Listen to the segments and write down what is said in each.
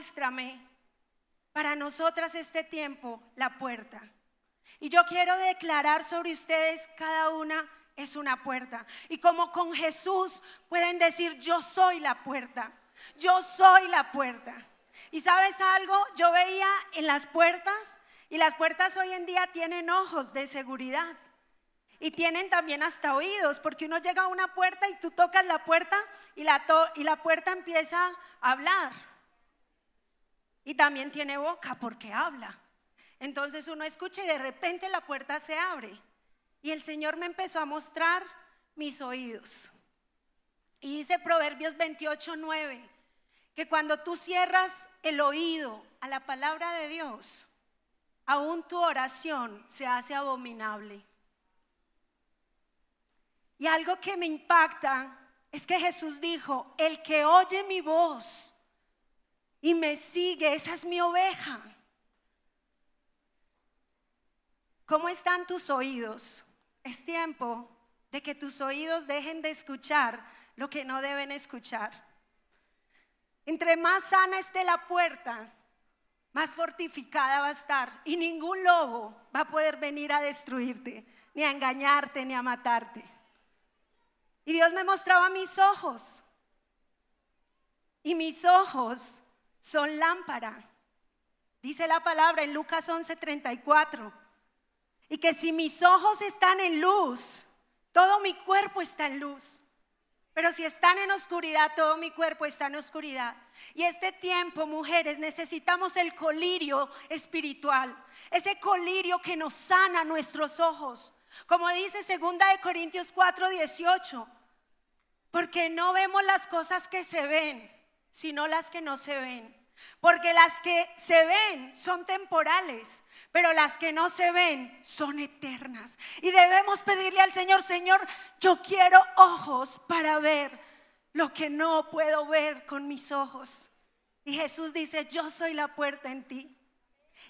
muéstrame para nosotras este tiempo la puerta. Y yo quiero declarar sobre ustedes cada una es una puerta. Y como con Jesús pueden decir, yo soy la puerta, yo soy la puerta. Y sabes algo, yo veía en las puertas, y las puertas hoy en día tienen ojos de seguridad. Y tienen también hasta oídos, porque uno llega a una puerta y tú tocas la puerta y la, y la puerta empieza a hablar. Y también tiene boca porque habla. Entonces uno escucha y de repente la puerta se abre. Y el Señor me empezó a mostrar mis oídos. Y dice Proverbios 28, 9, que cuando tú cierras el oído a la palabra de Dios, aún tu oración se hace abominable. Y algo que me impacta es que Jesús dijo, el que oye mi voz y me sigue, esa es mi oveja. ¿Cómo están tus oídos? Es tiempo de que tus oídos dejen de escuchar lo que no deben escuchar. Entre más sana esté la puerta, más fortificada va a estar y ningún lobo va a poder venir a destruirte, ni a engañarte, ni a matarte. Y Dios me mostraba mis ojos. Y mis ojos son lámpara. Dice la palabra en Lucas 11:34. Y que si mis ojos están en luz, todo mi cuerpo está en luz. Pero si están en oscuridad, todo mi cuerpo está en oscuridad. Y este tiempo, mujeres, necesitamos el colirio espiritual, ese colirio que nos sana nuestros ojos. Como dice 2 de Corintios 4:18, porque no vemos las cosas que se ven, sino las que no se ven. Porque las que se ven son temporales, pero las que no se ven son eternas. Y debemos pedirle al Señor, Señor, yo quiero ojos para ver lo que no puedo ver con mis ojos. Y Jesús dice, yo soy la puerta en ti.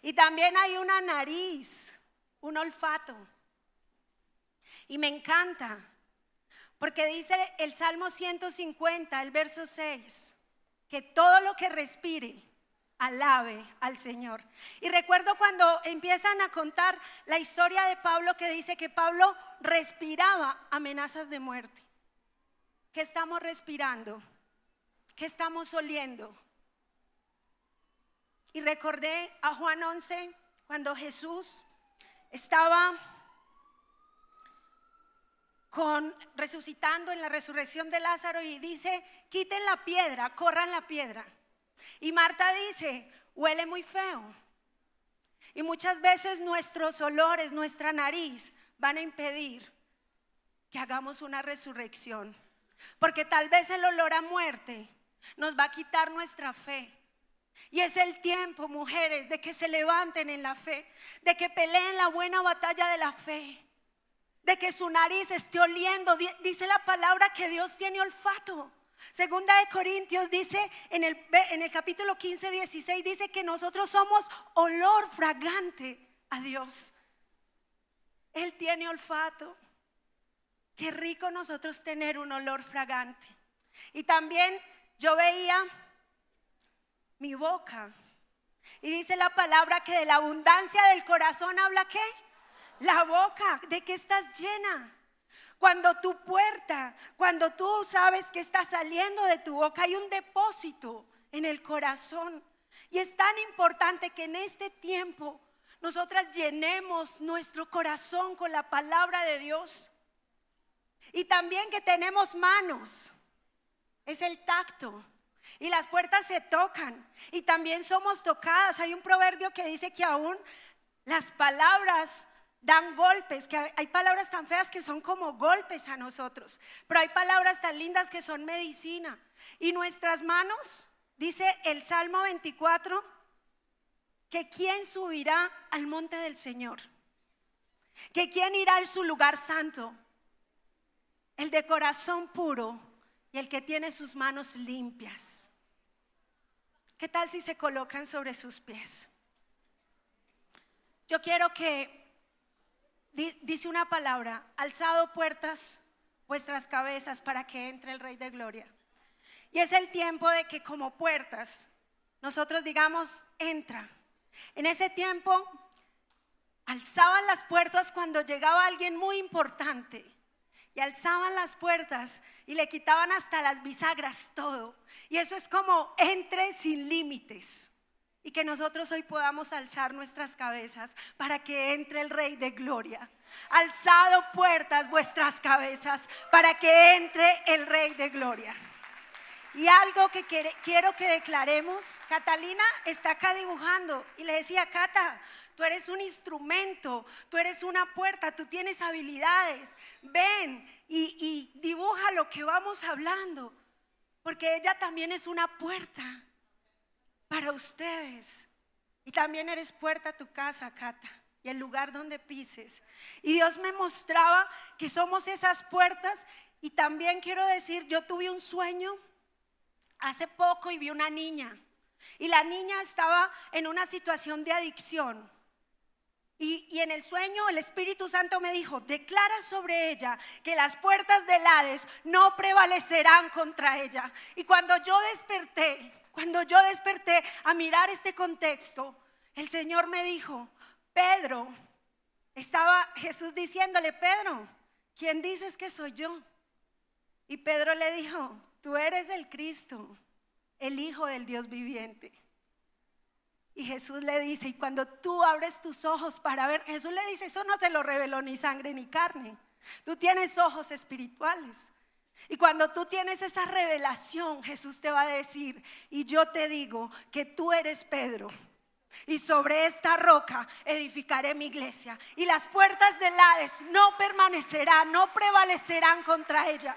Y también hay una nariz, un olfato. Y me encanta, porque dice el Salmo 150, el verso 6 que todo lo que respire alabe al Señor. Y recuerdo cuando empiezan a contar la historia de Pablo que dice que Pablo respiraba amenazas de muerte. ¿Qué estamos respirando? ¿Qué estamos oliendo? Y recordé a Juan 11 cuando Jesús estaba resucitando en la resurrección de Lázaro y dice, quiten la piedra, corran la piedra. Y Marta dice, huele muy feo. Y muchas veces nuestros olores, nuestra nariz van a impedir que hagamos una resurrección. Porque tal vez el olor a muerte nos va a quitar nuestra fe. Y es el tiempo, mujeres, de que se levanten en la fe, de que peleen la buena batalla de la fe de que su nariz esté oliendo. Dice la palabra que Dios tiene olfato. Segunda de Corintios dice en el, en el capítulo 15, 16, dice que nosotros somos olor fragante a Dios. Él tiene olfato. Qué rico nosotros tener un olor fragante. Y también yo veía mi boca. Y dice la palabra que de la abundancia del corazón habla qué? la boca, ¿de que estás llena? Cuando tu puerta, cuando tú sabes que está saliendo de tu boca, hay un depósito en el corazón. Y es tan importante que en este tiempo nosotras llenemos nuestro corazón con la palabra de Dios. Y también que tenemos manos, es el tacto. Y las puertas se tocan y también somos tocadas. Hay un proverbio que dice que aún las palabras dan golpes, que hay palabras tan feas que son como golpes a nosotros, pero hay palabras tan lindas que son medicina. Y nuestras manos, dice el Salmo 24, que quién subirá al monte del Señor, que quién irá a su lugar santo, el de corazón puro y el que tiene sus manos limpias. ¿Qué tal si se colocan sobre sus pies? Yo quiero que dice una palabra, alzado puertas vuestras cabezas para que entre el Rey de Gloria. Y es el tiempo de que como puertas nosotros digamos, entra. En ese tiempo alzaban las puertas cuando llegaba alguien muy importante y alzaban las puertas y le quitaban hasta las bisagras todo. Y eso es como entre sin límites. Y que nosotros hoy podamos alzar nuestras cabezas para que entre el Rey de Gloria. Alzado puertas vuestras cabezas para que entre el Rey de Gloria. Y algo que quiero que declaremos, Catalina está acá dibujando y le decía, Cata, tú eres un instrumento, tú eres una puerta, tú tienes habilidades, ven y, y dibuja lo que vamos hablando, porque ella también es una puerta para ustedes. Y también eres puerta a tu casa, Cata, y el lugar donde pises. Y Dios me mostraba que somos esas puertas. Y también quiero decir, yo tuve un sueño hace poco y vi una niña. Y la niña estaba en una situación de adicción. Y, y, en el sueño el Espíritu Santo me dijo, declara sobre ella que las puertas del Hades no prevalecerán contra ella. Y cuando yo desperté, cuando yo desperté a mirar este contexto, el Señor me dijo, Pedro, estaba Jesús diciéndole, Pedro, ¿quién dices que soy yo? Y Pedro le dijo, tú eres el Cristo, el Hijo del Dios viviente. Y Jesús le dice, y cuando tú abres tus ojos para ver, Jesús le dice, eso no se lo reveló ni sangre ni carne. Tú tienes ojos espirituales. Y cuando tú tienes esa revelación, Jesús te va a decir, y yo te digo que tú eres Pedro. Y sobre esta roca edificaré mi iglesia. Y las puertas del Hades no permanecerán, no prevalecerán contra ella.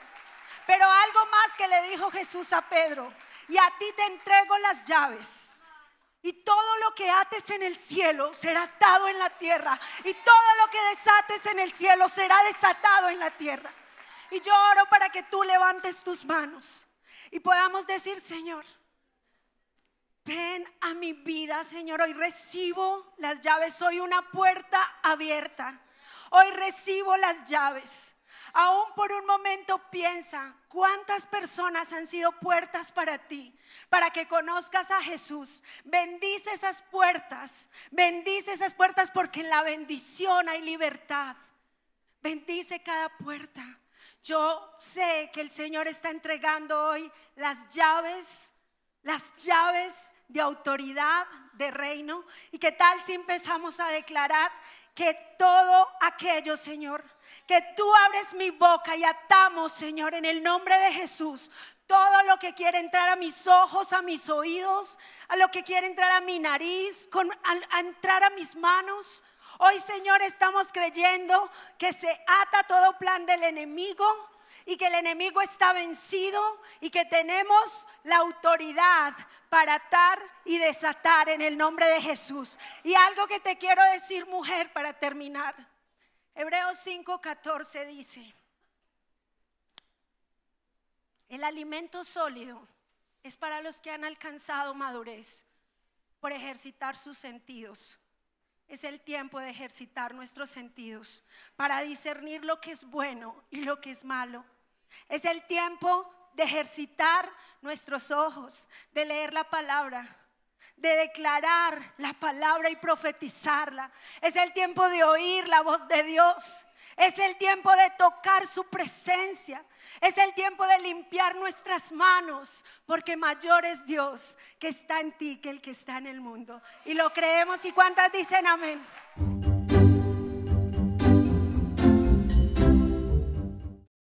Pero algo más que le dijo Jesús a Pedro, y a ti te entrego las llaves. Y todo lo que ates en el cielo será atado en la tierra. Y todo lo que desates en el cielo será desatado en la tierra. Y yo para que tú levantes tus manos y podamos decir, Señor, ven a mi vida, Señor. Hoy recibo las llaves, soy una puerta abierta. Hoy recibo las llaves. Aún por un momento piensa cuántas personas han sido puertas para ti, para que conozcas a Jesús. Bendice esas puertas, bendice esas puertas porque en la bendición hay libertad. Bendice cada puerta. Yo sé que el Señor está entregando hoy las llaves, las llaves de autoridad, de reino. ¿Y que tal si empezamos a declarar que todo aquello, Señor, que tú abres mi boca y atamos, Señor, en el nombre de Jesús, todo lo que quiere entrar a mis ojos, a mis oídos, a lo que quiere entrar a mi nariz, con, a entrar a mis manos? Hoy, Señor, estamos creyendo que se ata todo plan del enemigo y que el enemigo está vencido y que tenemos la autoridad para atar y desatar en el nombre de Jesús. Y algo que te quiero decir, mujer, para terminar. Hebreos 5:14 dice, el alimento sólido es para los que han alcanzado madurez por ejercitar sus sentidos es el tiempo de ejercitar nuestros sentidos para discernir lo que es bueno y lo que es malo. Es el tiempo de ejercitar nuestros ojos, de leer la palabra, de declarar la palabra y profetizarla. Es el tiempo de oír la voz de Dios. Es el tiempo de tocar su presencia. Es el tiempo de limpiar nuestras manos, porque mayor es Dios que está en ti que el que está en el mundo. Y lo creemos y cuántas dicen amén.